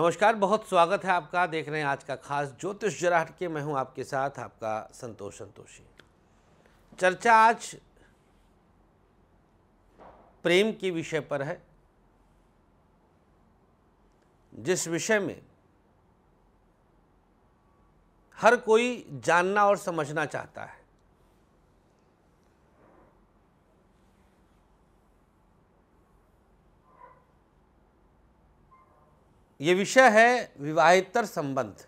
नमस्कार बहुत स्वागत है आपका देख रहे हैं आज का खास ज्योतिष जराहट के मैं हूं आपके साथ आपका संतोष संतोषी चर्चा आज प्रेम के विषय पर है जिस विषय में हर कोई जानना और समझना चाहता है ये विषय है विवाहितर संबंध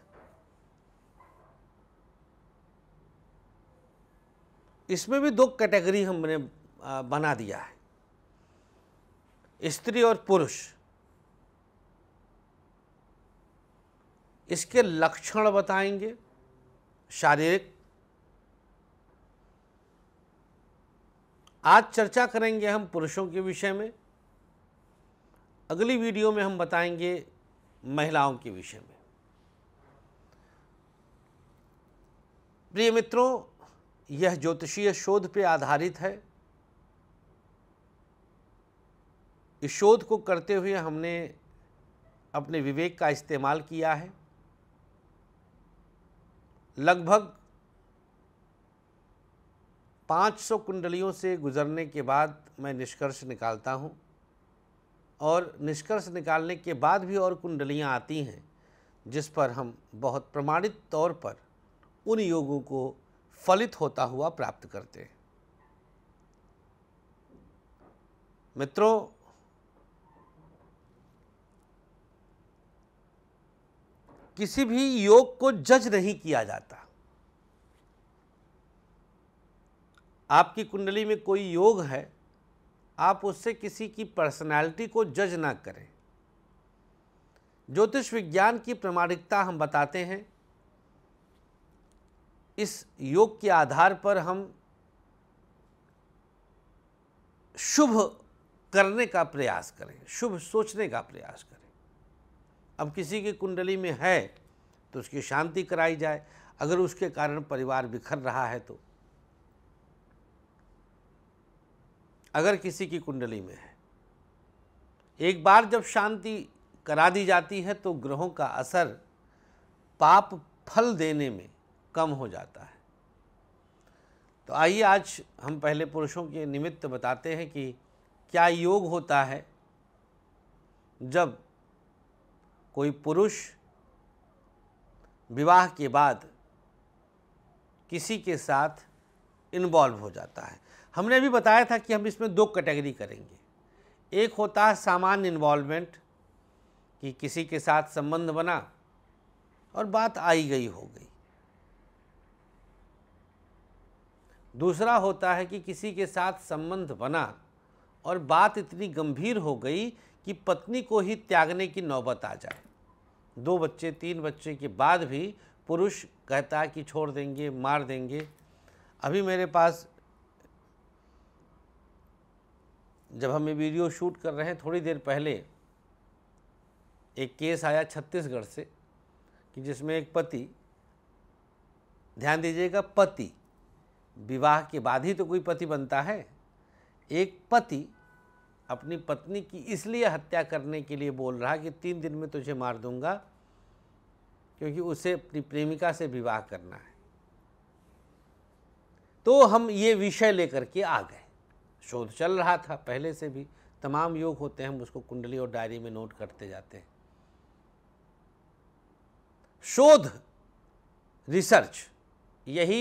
इसमें भी दो कैटेगरी हमने बना दिया है स्त्री और पुरुष इसके लक्षण बताएंगे शारीरिक आज चर्चा करेंगे हम पुरुषों के विषय में अगली वीडियो में हम बताएंगे महिलाओं के विषय में प्रिय मित्रों यह ज्योतिषीय शोध पर आधारित है इस शोध को करते हुए हमने अपने विवेक का इस्तेमाल किया है लगभग 500 कुंडलियों से गुजरने के बाद मैं निष्कर्ष निकालता हूँ और निष्कर्ष निकालने के बाद भी और कुंडलियाँ आती हैं जिस पर हम बहुत प्रमाणित तौर पर उन योगों को फलित होता हुआ प्राप्त करते हैं मित्रों किसी भी योग को जज नहीं किया जाता आपकी कुंडली में कोई योग है आप उससे किसी की पर्सनालिटी को जज ना करें ज्योतिष विज्ञान की प्रमाणिकता हम बताते हैं इस योग के आधार पर हम शुभ करने का प्रयास करें शुभ सोचने का प्रयास करें अब किसी की कुंडली में है तो उसकी शांति कराई जाए अगर उसके कारण परिवार बिखर रहा है तो अगर किसी की कुंडली में है एक बार जब शांति करा दी जाती है तो ग्रहों का असर पाप फल देने में कम हो जाता है तो आइए आज हम पहले पुरुषों के निमित्त बताते हैं कि क्या योग होता है जब कोई पुरुष विवाह के बाद किसी के साथ इन्वॉल्व हो जाता है हमने भी बताया था कि हम इसमें दो कैटेगरी करेंगे एक होता है सामान्य इन्वॉल्वमेंट कि किसी के साथ संबंध बना और बात आई गई हो गई दूसरा होता है कि किसी के साथ संबंध बना और बात इतनी गंभीर हो गई कि पत्नी को ही त्यागने की नौबत आ जाए दो बच्चे तीन बच्चे के बाद भी पुरुष कहता है कि छोड़ देंगे मार देंगे अभी मेरे पास जब हम ये वीडियो शूट कर रहे हैं थोड़ी देर पहले एक केस आया छत्तीसगढ़ से कि जिसमें एक पति ध्यान दीजिएगा पति विवाह के बाद ही तो कोई पति बनता है एक पति अपनी पत्नी की इसलिए हत्या करने के लिए बोल रहा कि तीन दिन में तुझे मार दूंगा क्योंकि उसे अपनी प्रेमिका से विवाह करना है तो हम ये विषय लेकर के आ गए शोध चल रहा था पहले से भी तमाम योग होते हैं हम उसको कुंडली और डायरी में नोट करते जाते हैं शोध रिसर्च यही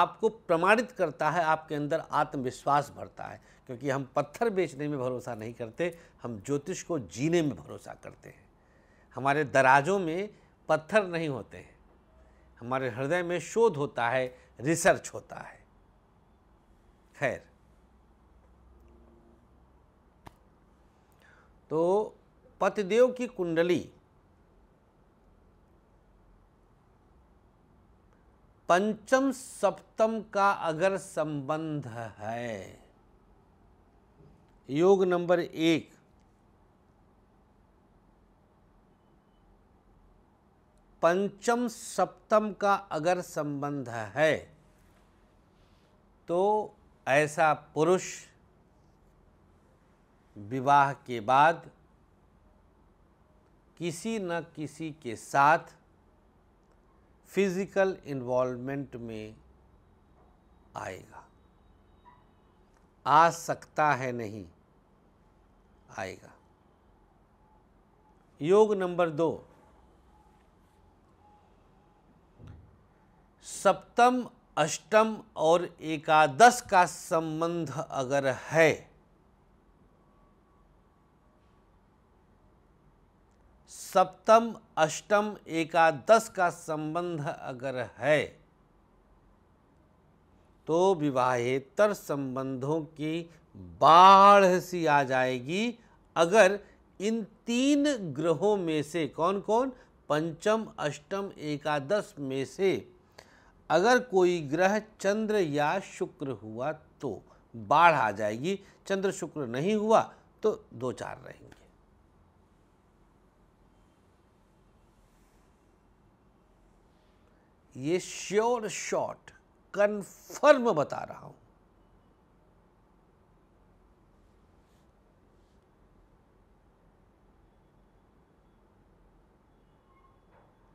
आपको प्रमाणित करता है आपके अंदर आत्मविश्वास भरता है क्योंकि हम पत्थर बेचने में भरोसा नहीं करते हम ज्योतिष को जीने में भरोसा करते हैं हमारे दराजों में पत्थर नहीं होते हैं हमारे हृदय में शोध होता है रिसर्च होता है खैर तो पतिदेव की कुंडली पंचम सप्तम का अगर संबंध है योग नंबर एक पंचम सप्तम का अगर संबंध है तो ऐसा पुरुष विवाह के बाद किसी न किसी के साथ फिजिकल इन्वॉल्वमेंट में आएगा आ सकता है नहीं आएगा योग नंबर दो सप्तम अष्टम और एकादश का संबंध अगर है सप्तम अष्टम एकादश का संबंध अगर है तो विवाहेतर संबंधों की बाढ़ सी आ जाएगी अगर इन तीन ग्रहों में से कौन कौन पंचम अष्टम एकादश में से अगर कोई ग्रह चंद्र या शुक्र हुआ तो बाढ़ आ जाएगी चंद्र शुक्र नहीं हुआ तो दो चार रहेंगे ये श्योर शॉट कन्फर्म बता रहा हूं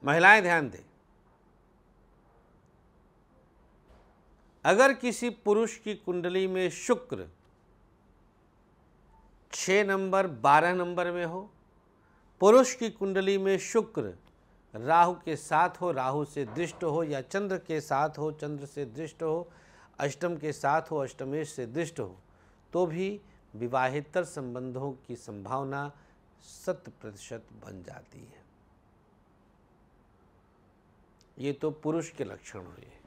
महिलाएं ध्यान दें अगर किसी पुरुष की कुंडली में शुक्र छः नंबर बारह नंबर में हो पुरुष की कुंडली में शुक्र राहु के साथ हो राहु से दृष्ट हो या चंद्र के साथ हो चंद्र से दृष्ट हो अष्टम के साथ हो अष्टमेश से दृष्ट हो तो भी विवाहितर संबंधों की संभावना शत प्रतिशत बन जाती है ये तो पुरुष के लक्षण हुए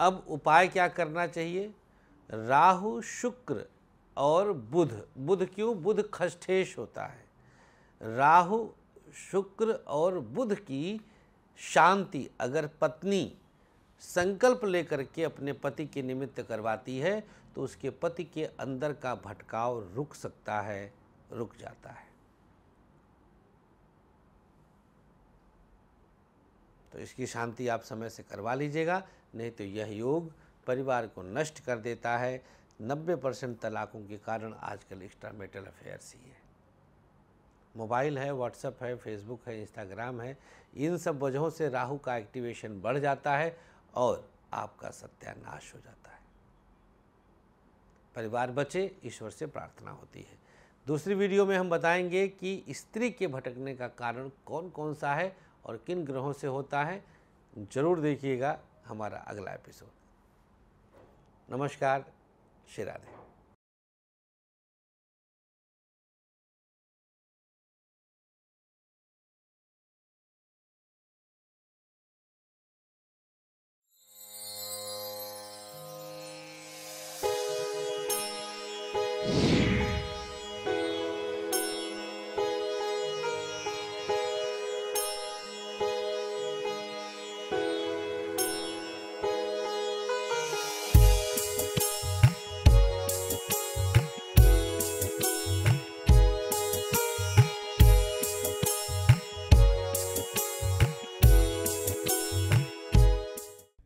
अब उपाय क्या करना चाहिए राहु शुक्र और बुध बुध क्यों बुध खष्ठेश होता है राहु शुक्र और बुध की शांति अगर पत्नी संकल्प लेकर के अपने पति के निमित्त करवाती है तो उसके पति के अंदर का भटकाव रुक सकता है रुक जाता है तो इसकी शांति आप समय से करवा लीजिएगा नहीं तो यह योग परिवार को नष्ट कर देता है 90 परसेंट तलाकों के कारण आजकल एक्स्ट्रा मेटल अफेयर्स ही है मोबाइल है व्हाट्सअप है फेसबुक है इंस्टाग्राम है इन सब वजहों से राहु का एक्टिवेशन बढ़ जाता है और आपका सत्यानाश हो जाता है परिवार बचे ईश्वर से प्रार्थना होती है दूसरी वीडियो में हम बताएंगे कि स्त्री के भटकने का कारण कौन कौन सा है और किन ग्रहों से होता है ज़रूर देखिएगा हमारा अगला एपिसोड नमस्कार श्री राधे